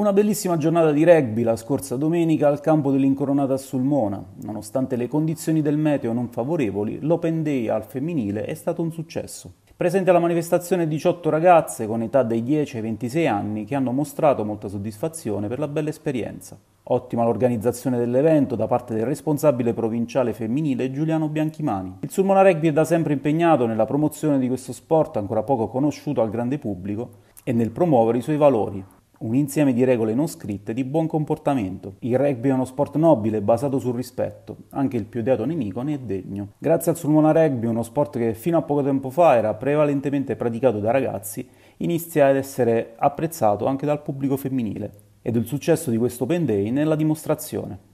Una bellissima giornata di rugby la scorsa domenica al campo dell'Incoronata a Sulmona. Nonostante le condizioni del meteo non favorevoli, l'Open Day al femminile è stato un successo. Presente alla manifestazione 18 ragazze con età dai 10 ai 26 anni che hanno mostrato molta soddisfazione per la bella esperienza. Ottima l'organizzazione dell'evento da parte del responsabile provinciale femminile Giuliano Bianchimani. Il Sulmona Rugby è da sempre impegnato nella promozione di questo sport ancora poco conosciuto al grande pubblico e nel promuovere i suoi valori, un insieme di regole non scritte di buon comportamento. Il rugby è uno sport nobile basato sul rispetto, anche il più odiato nemico ne è degno. Grazie al Sulmona Rugby, uno sport che fino a poco tempo fa era prevalentemente praticato da ragazzi, inizia ad essere apprezzato anche dal pubblico femminile. Ed il successo di questo Open Day la dimostrazione.